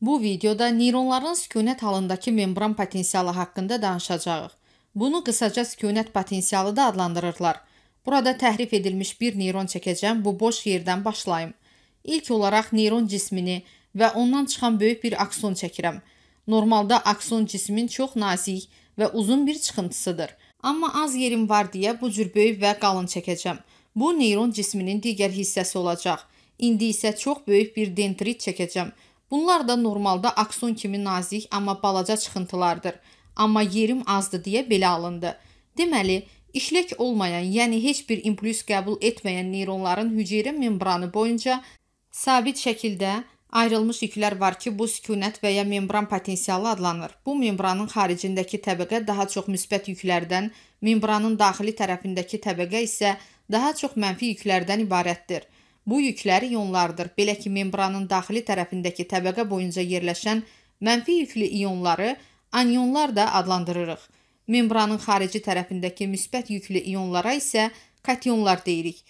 Bu videoda neyronların sükunət halındakı membran potensialı haqqında danışacağıq. Bunu qısaca sükunət potensialı da adlandırırlar. Burada təhrif edilmiş bir neyron çəkəcəm, bu boş yerdən başlayım. İlk olaraq neyron cismini və ondan çıxan böyük bir akson çəkirəm. Normalda akson cismin çox nazik və uzun bir çıxıntısıdır. Amma az yerim var deyə bu cür böyük və qalın çəkəcəm. Bu neyron cisminin digər hissəsi olacaq. İndi isə çox böyük bir dendrit çəkəcəm. Bunlar da normalda akson kimi nazik, amma balaca çıxıntılardır. Amma yerim azdır deyə belə alındı. Deməli, işlək olmayan, yəni heç bir impuls qəbul etməyən neyronların hüceyrə membranı boyunca sabit şəkildə ayrılmış yüklər var ki, bu sükunət və ya membran potensialı adlanır. Bu membranın xaricindəki təbəqə daha çox müsbət yüklərdən, membranın daxili tərəfindəki təbəqə isə daha çox mənfi yüklərdən ibarətdir. Bu yükləri ionlardır. Belə ki, membranın daxili tərəfindəki təbəqə boyunca yerləşən mənfi yüklü ionları anionlar da adlandırırıq. Membranın xarici tərəfindəki müsbət yüklü ionlara isə kationlar deyirik.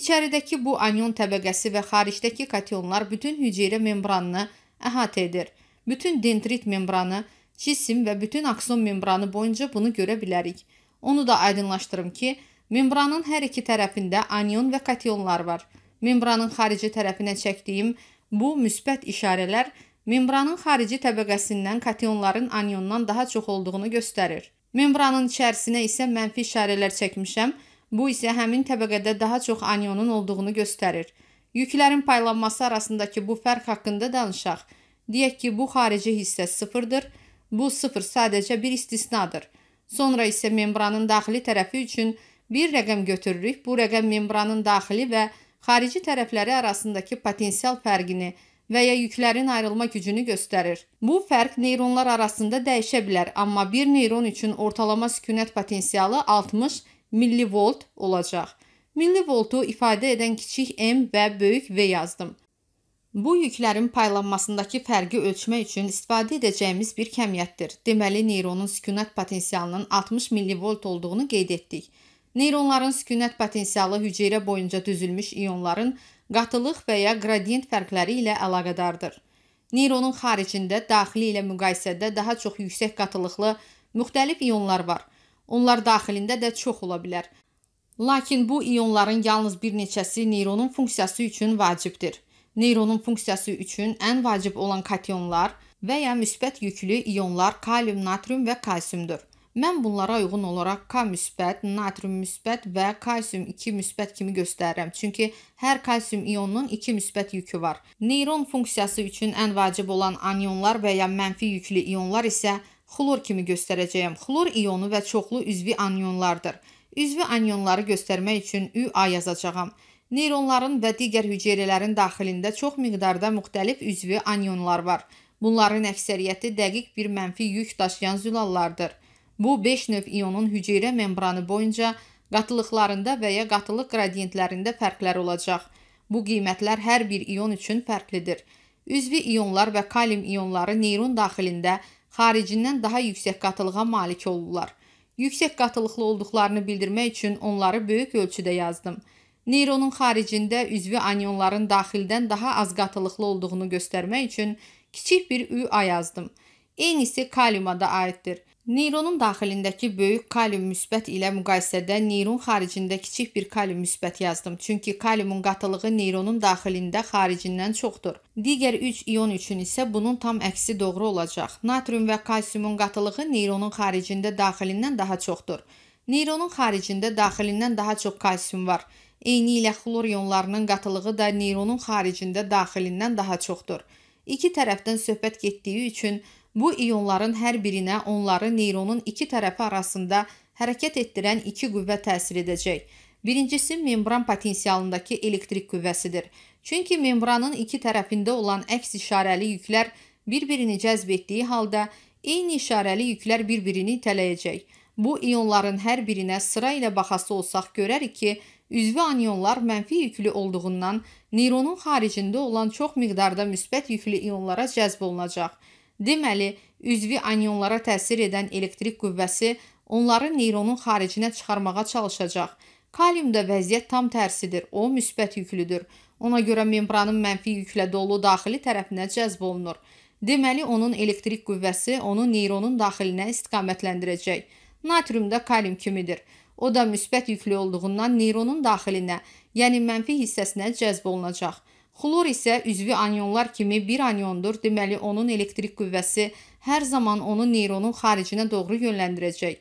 İçəridəki bu anion təbəqəsi və xaricdəki kationlar bütün hüceyrə membranını əhatə edir. Bütün dendrit membranı, cisim və bütün akson membranı boyunca bunu görə bilərik. Onu da aydınlaşdırım ki, membranın hər iki tərəfində anion və kationlar var membranın xarici tərəfinə çəkdiyim bu müsbət işarələr membranın xarici təbəqəsindən kationların aniondan daha çox olduğunu göstərir. Membranın içərisinə isə mənfi işarələr çəkmişəm. Bu isə həmin təbəqədə daha çox anionun olduğunu göstərir. Yüklərin paylanması arasındakı bu fərq haqqında danışaq. Deyək ki, bu xarici hissə 0-dır. Bu 0 sadəcə bir istisnadır. Sonra isə membranın daxili tərəfi üçün bir rəqəm götürürük. Bu rəqəm membranın daxili və daxili xarici tərəfləri arasındakı potensial fərqini və ya yüklərin ayrılma gücünü göstərir. Bu fərq neyronlar arasında dəyişə bilər, amma bir neyron üçün ortalama sükunət potensialı 60 millivolt olacaq. Millivoltu ifadə edən kiçik m və böyük v yazdım. Bu yüklərin paylanmasındakı fərqi ölçmək üçün istifadə edəcəyimiz bir kəmiyyətdir. Deməli, neyronun sükunət potensialının 60 millivolt olduğunu qeyd etdik. Neyronların sükunət potensialı hüceyrə boyunca düzülmüş ionların qatılıq və ya qradient fərqləri ilə əlaqədardır. Neyronun xaricində daxili ilə müqayisədə daha çox yüksək qatılıqlı müxtəlif ionlar var. Onlar daxilində də çox ola bilər. Lakin bu ionların yalnız bir neçəsi neyronun funksiyası üçün vacibdir. Neyronun funksiyası üçün ən vacib olan kationlar və ya müsbət yüklü ionlar kalium, natrium və kalsiumdur. Mən bunlara uyğun olaraq K müsbət, natrium müsbət və kalsium 2 müsbət kimi göstərirəm. Çünki hər kalsium ionunun 2 müsbət yükü var. Neyron funksiyası üçün ən vacib olan anionlar və ya mənfi yüklü ionlar isə xlor kimi göstərəcəyəm. Xlor ionu və çoxlu üzvi anionlardır. Üzvi anionları göstərmək üçün ÜA yazacağam. Neyronların və digər hüceyrələrin daxilində çox miqdarda müxtəlif üzvi anionlar var. Bunların əksəriyyəti dəqiq bir mənfi yük daşıyan zülallardır. Bu 5 növ ionun hüceyrə membranı boyunca qatılıqlarında və ya qatılıq qradiyentlərində fərqlər olacaq. Bu qiymətlər hər bir ion üçün fərqlidir. Üzvi ionlar və kalium ionları neyron daxilində xaricindən daha yüksək qatılığa malik olurlar. Yüksək qatılıqlı olduqlarını bildirmək üçün onları böyük ölçüdə yazdım. Neyronun xaricində üzvi anionların daxildən daha az qatılıqlı olduğunu göstərmək üçün kiçik bir üa yazdım. Eynisi kaliuma da aiddir. Neyronun daxilindəki böyük kalium müsbət ilə müqayisədə neyron xaricində kiçik bir kalium müsbət yazdım. Çünki kaliumun qatılığı neyronun daxilində xaricindən çoxdur. Digər 3 ion üçün isə bunun tam əksi doğru olacaq. Natrium və kalsiumun qatılığı neyronun xaricində daxilindən daha çoxdur. Neyronun xaricində daxilindən daha çox kalsium var. Eyni ilə xlor ionlarının qatılığı da neyronun xaricində daxilindən daha çoxdur. İki tərəfdən söhbət getdiyi üçün Bu ionların hər birinə onları neyronun iki tərəfi arasında hərəkət etdirən iki qüvvə təsir edəcək. Birincisi membran potensialındakı elektrik qüvvəsidir. Çünki membranın iki tərəfində olan əks işarəli yüklər bir-birini cəzb etdiyi halda eyni işarəli yüklər bir-birini itələyəcək. Bu ionların hər birinə sıra ilə baxası olsaq görərik ki, üzvü anionlar mənfi yüklü olduğundan neyronun xaricində olan çox miqdarda müsbət yüklü ionlara cəzb olunacaq. Deməli, üzvi anionlara təsir edən elektrik qüvvəsi onları neyronun xaricinə çıxarmağa çalışacaq. Kaliumda vəziyyət tam tərsidir. O müsbət yüklüdür. Ona görə membranın mənfi yüklə dolu daxili tərəfinə cəzb olunur. Deməli, onun elektrik qüvvəsi onu neyronun daxilinə istiqamətləndirəcək. Natriumda kalium kimidir. O da müsbət yüklü olduğundan neyronun daxilinə, yəni mənfi hissəsinə cəzb olunacaq. Xlor isə üzvü anionlar kimi bir aniondur. Deməli, onun elektrik qüvvəsi hər zaman onu neyronun xaricinə doğru yönləndirəcək.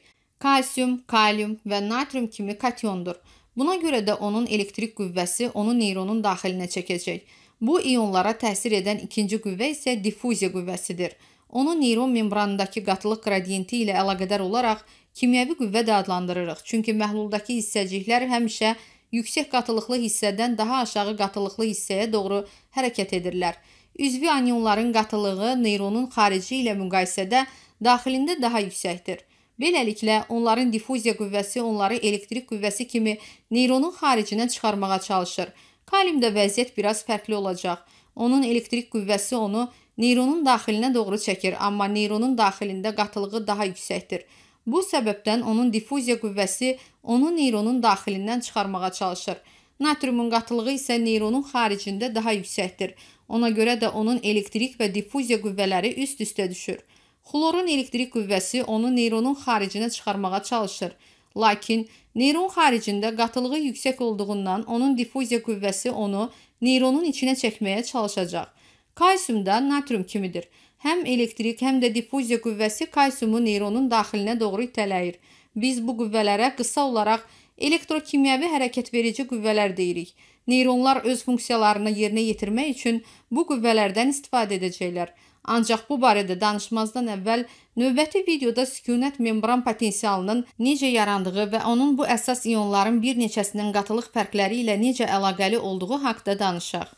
Kalsium, kalium və natrium kimi kationdur. Buna görə də onun elektrik qüvvəsi onu neyronun daxilinə çəkəcək. Bu ionlara təsir edən ikinci qüvvə isə diffuziya qüvvəsidir. Onu neyron membranındakı qatılıq qradiyenti ilə əlaqədar olaraq kimyəvi qüvvə də adlandırırıq. Çünki məhluldakı hissəciklər həmişə yüksək qatılıqlı hissədən daha aşağı qatılıqlı hissəyə doğru hərəkət edirlər. Üzvi anionların qatılığı neyronun xarici ilə müqayisədə daxilində daha yüksəkdir. Beləliklə, onların difuziya qüvvəsi onları elektrik qüvvəsi kimi neyronun xaricinə çıxarmağa çalışır. Kalimdə vəziyyət biraz fərqli olacaq. Onun elektrik qüvvəsi onu neyronun daxilinə doğru çəkir, amma neyronun daxilində qatılığı daha yüksəkdir. Bu səbəbdən onun diffuziya qüvvəsi onu neyronun daxilindən çıxarmağa çalışır. Natriumun qatılığı isə neyronun xaricində daha yüksəkdir. Ona görə də onun elektrik və diffuziya qüvvələri üst-üstə düşür. Xlorun elektrik qüvvəsi onu neyronun xaricinə çıxarmağa çalışır. Lakin neyron xaricində qatılığı yüksək olduğundan onun diffuziya qüvvəsi onu neyronun içinə çəkməyə çalışacaq. Kalsium da natrium kimidir. Həm elektrik, həm də diffuziya qüvvəsi kalsiumu neyronun daxilinə doğru itələyir. Biz bu qüvvələrə qısa olaraq elektrokimyəvi hərəkətverici qüvvələr deyirik. Neyronlar öz funksiyalarını yerinə yetirmək üçün bu qüvvələrdən istifadə edəcəklər. Ancaq bu barədə danışmazdan əvvəl növbəti videoda sükunət membran potensialının necə yarandığı və onun bu əsas ionların bir neçəsinin qatılıq fərqləri ilə necə əlaqəli olduğu haqqında danışaq.